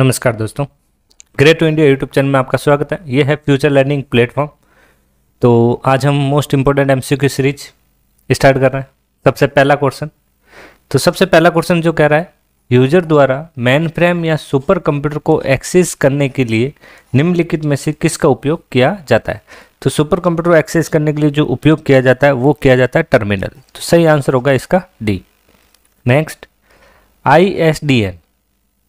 नमस्कार दोस्तों great to India YouTube channel में आपका स्वागत है ये है फ्यूचर लर्निंग प्लेटफॉर्म तो आज हम मोस्ट इम्पोर्टेंट एमसीक्यू की सीरीज स्टार्ट कर रहे हैं सबसे पहला क्वेश्चन तो सबसे पहला क्वेश्चन जो कह रहा है यूजर द्वारा मैन फ्रेम या सुपर कंप्यूटर को एक्सेस करने के लिए निम्नलिखित में से किसका उपयोग किया जाता है तो सुपर कंप्यूटर को एक्सेस करने के लिए जो उपयोग किया जाता है वो किया जाता है टर्मिनल तो सही आंसर होगा इसका D next I S D N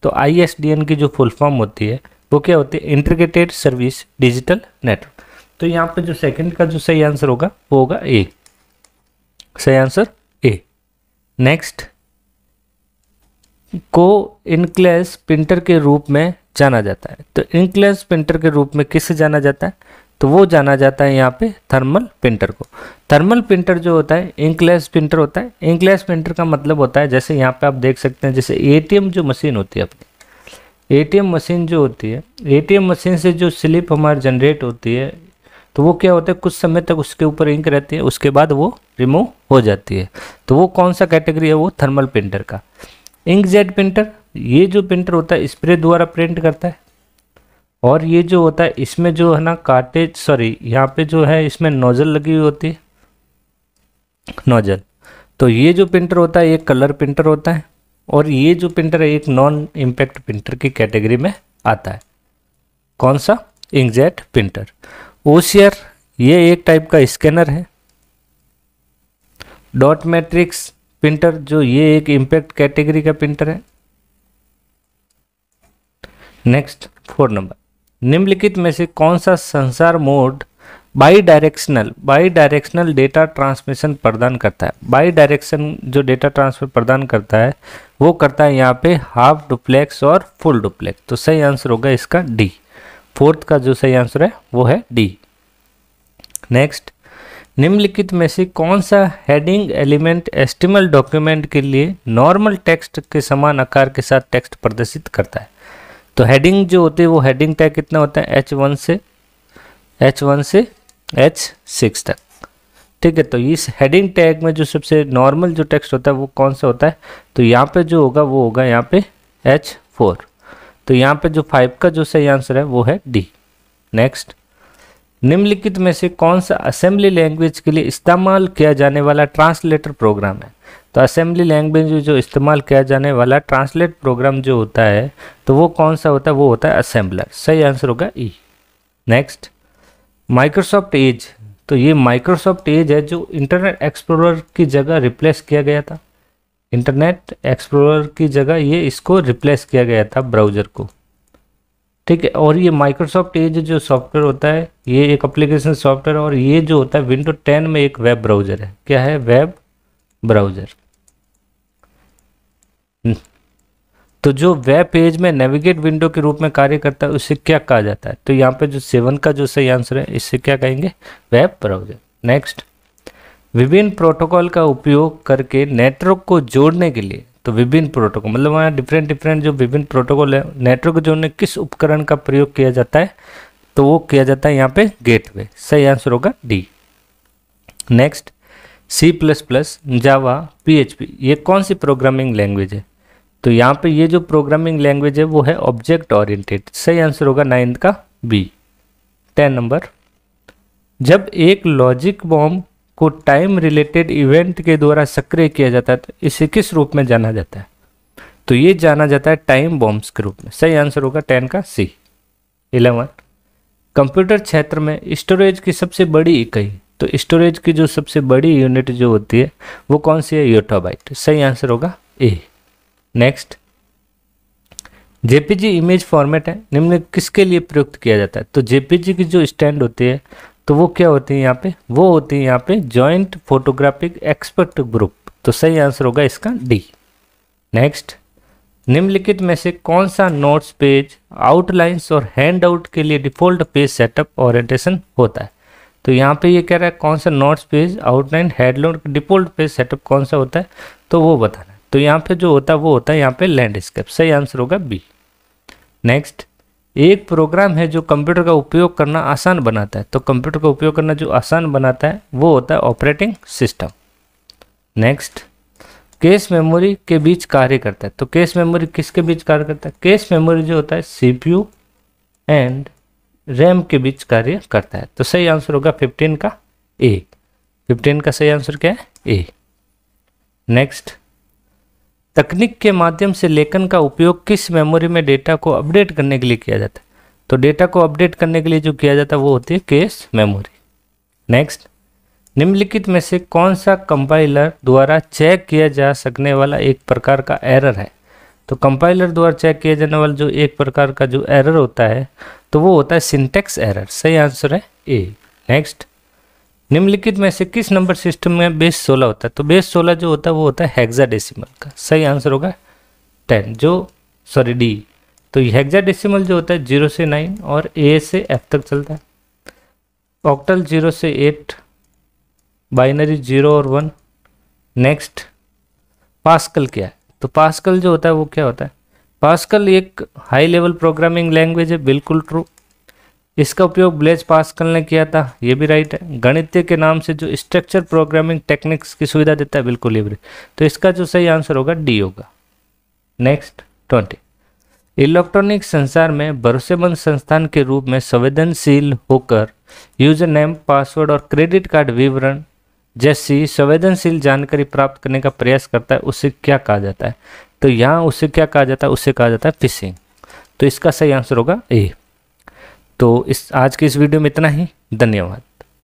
तो आई की जो फुल फॉर्म होती है वो क्या होती है इंटीग्रेटेड सर्विस डिजिटल नेटवर्क तो यहाँ पर जो सेकंड का जो सही आंसर होगा वो होगा ए सही आंसर ए नेक्स्ट को इनक्लेस प्रिंटर के रूप में जाना जाता है तो इनक्लेस प्रिंटर के रूप में किससे जाना जाता है तो वो जाना जाता है यहाँ पे थर्मल प्रिंटर को थर्मल प्रिंटर जो होता है इंकलेस प्रिंटर होता है इंकलेस प्रिंटर का मतलब होता है जैसे यहाँ पे आप देख सकते हैं जैसे एटीएम जो मशीन होती है अपनी एटीएम मशीन जो होती है एटीएम मशीन से जो स्लिप हमारी जनरेट होती है तो वो क्या होता है कुछ समय तक उसके ऊपर इंक रहती है उसके बाद वो रिमूव हो जाती है तो वो कौन सा कैटेगरी है वो थर्मल प्रिंटर का इंक जेड प्रिंटर ये जो प्रिंटर होता है स्प्रे द्वारा प्रिंट करता है और ये जो होता है इसमें जो है ना काटेज सॉरी यहाँ पे जो है इसमें नोजल लगी हुई होती है नोजल तो ये जो प्रिंटर होता है एक कलर प्रिंटर होता है और ये जो प्रिंटर है एक नॉन इम्पैक्ट प्रिंटर की कैटेगरी में आता है कौन सा इंकजेट प्रिंटर ओशियर ये एक टाइप का स्कैनर है डॉट मैट्रिक्स प्रिंटर जो ये एक इम्पैक्ट कैटेगरी का प्रिंटर है नेक्स्ट फोर नंबर निम्नलिखित में से कौन सा संसार mode bidirectional bidirectional data transmission प्रदान करता है बाई डायरेक्शन जो डेटा ट्रांसफर प्रदान करता है वो करता है यहाँ पे हाफ डुप्लेक्स और फुल डुप्लेक्स तो सही आंसर होगा इसका डी फोर्थ का जो सही आंसर है वो है डी नेक्स्ट निम्नलिखित में से कौन सा हेडिंग एलिमेंट एस्टिमल डॉक्यूमेंट के लिए नॉर्मल टेक्स्ट के समान आकार के साथ टेक्स्ट प्रदर्शित करता है तो हेडिंग जो होती है वो हेडिंग टैग कितना होता है एच वन से एच वन से एच सिक्स तक ठीक है तो इस हेडिंग टैग में जो सबसे नॉर्मल जो टेक्स्ट होता है वो कौन सा होता है तो यहाँ पे जो होगा वो होगा यहाँ पे एच फोर तो यहाँ पे जो फाइव का जो सही आंसर है वो है डी नेक्स्ट निम्नलिखित में से कौन सा असेंबली लैंग्वेज के लिए इस्तेमाल किया जाने वाला ट्रांसलेटर प्रोग्राम है तो असेंबली लैंग्वेज में जो इस्तेमाल किया जाने वाला ट्रांसलेट प्रोग्राम जो होता है तो वो कौन सा होता है वो होता है असेंबलर सही आंसर होगा ई नेक्स्ट माइक्रोसॉफ्ट एज तो ये माइक्रोसॉफ्ट एज है जो इंटरनेट एक्सप्लोरर की जगह रिप्लेस किया गया था इंटरनेट एक्सप्लोरर की जगह ये इसको रिप्लेस किया गया था ब्राउज़र को ठीक है और ये माइक्रोसॉफ्ट एज जो सॉफ्टवेयर होता है ये एक अप्लीकेशन सॉफ्टवेयर और ये जो होता है विंडो टेन में एक वेब ब्राउज़र है क्या है वेब ब्राउज़र हम्म। तो जो वेब पेज में नेविगेट विंडो के रूप में कार्य करता है उसे क्या कहा जाता है तो यहाँ पे जो सेवन का जो सही आंसर है इससे क्या कहेंगे वेब ब्राउजर नेक्स्ट विभिन्न प्रोटोकॉल का उपयोग करके नेटवर्क को जोड़ने के लिए तो विभिन्न प्रोटोकॉल मतलब वहाँ डिफरेंट डिफरेंट जो विभिन्न प्रोटोकॉल है नेटवर्क को जोड़ने किस उपकरण का प्रयोग किया जाता है तो वो किया जाता है यहाँ पे गेटवे सही आंसर होगा D next C plus plus Java P ये कौन सी प्रोग्रामिंग लैंग्वेज है तो यहाँ पे ये जो प्रोग्रामिंग लैंग्वेज है वो है ऑब्जेक्ट ओरिएंटेड सही आंसर होगा नाइन्थ का बी टेन नंबर जब एक लॉजिक बॉम्ब को टाइम रिलेटेड इवेंट के द्वारा सक्रिय किया जाता है तो इसे किस रूप में जाना जाता है तो ये जाना जाता है टाइम बॉम्ब्स के रूप में सही आंसर होगा टेन का सी इलेवन कंप्यूटर क्षेत्र में स्टोरेज की सबसे बड़ी इकाई तो स्टोरेज की जो सबसे बड़ी यूनिट जो होती है वो कौन सी है योटाबाइट सही आंसर होगा A next JPG image format है निम्न किसके लिए प्रयुक्त किया जाता है तो जेपीजी की जो स्टैंड होती है तो वो क्या होती है यहाँ पे वो होती है यहाँ पे जॉइंट फोटोग्राफिक एक्सपर्ट ग्रुप तो सही आंसर होगा इसका डी नेक्स्ट निम्नलिखित में से कौन सा नोट्स पेज आउटलाइंस और हैंडआउट के लिए डिफॉल्ट पेज सेटअप ओरिएंटेशन होता है तो यहाँ पे ये कह रहा है कौन सा नोट्स पेज आउटलाइन हेडलोड डिफॉल्ट पेज सेटअप कौन सा होता है तो वो बताना तो यहाँ पे जो होता है वो होता है यहाँ पे लैंडस्केप सही आंसर होगा बी नेक्स्ट एक प्रोग्राम है जो कंप्यूटर का उपयोग करना आसान बनाता है तो कंप्यूटर का उपयोग करना जो आसान बनाता है वो होता है operating system next cache memory के बीच कार्य करता है तो केस मेमोरी किसके बीच कार्य करता है केस मेमोरी जो होता है सीपीयू एंड रैम के बीच कार्य करता है तो सही आंसर होगा फिफ्टीन का ए फिफ्टीन का सही आंसर क्या है ए नेक्स्ट तकनीक के माध्यम से लेखन का उपयोग किस मेमोरी में डेटा को अपडेट करने के लिए किया जाता है तो डेटा को अपडेट करने के लिए जो किया जाता है वो होती है केस मेमोरी नेक्स्ट निम्नलिखित में से कौन सा कंपाइलर द्वारा चेक किया जा सकने वाला एक प्रकार का एरर है तो कंपाइलर द्वारा चेक किया जाने वाला जो एक प्रकार का जो एरर होता है तो वो होता है सिंटेक्स एरर सही आंसर है ए नेक्स्ट निम्नलिखित में से किस नंबर सिस्टम में बेस सोलह होता है तो बेस सोलह जो होता है वो होता है हेक्साडेसिमल का सही आंसर होगा टेन जो सॉरी डी तो हेक्साडेसिमल जो होता है जीरो से नाइन और ए से एफ तक चलता है ऑक्टल जीरो से एट बाइनरी जीरो और वन नेक्स्ट पास्कल क्या है तो पास्कल जो होता है वो क्या होता है पास्कल एक हाई लेवल प्रोग्रामिंग लैंग्वेज है बिल्कुल ट्रू इसका उपयोग ब्लेज पास्कल ने किया था ये भी राइट है गणित्य के नाम से जो स्ट्रक्चर प्रोग्रामिंग टेक्निक्स की सुविधा देता है बिल्कुल ये तो इसका जो सही आंसर होगा डी होगा नेक्स्ट ट्वेंटी इलेक्ट्रॉनिक संसार में भरोसेमंद संस्थान के रूप में संवेदनशील होकर यूजर नेम पासवर्ड और क्रेडिट कार्ड विवरण जैसी संवेदनशील जानकारी प्राप्त करने का प्रयास करता है उसे क्या कहा जाता है तो यहाँ उसे क्या कहा जाता है उसे कहा जाता है फिशिंग तो इसका सही आंसर होगा ए तो इस आज के इस वीडियो में इतना ही धन्यवाद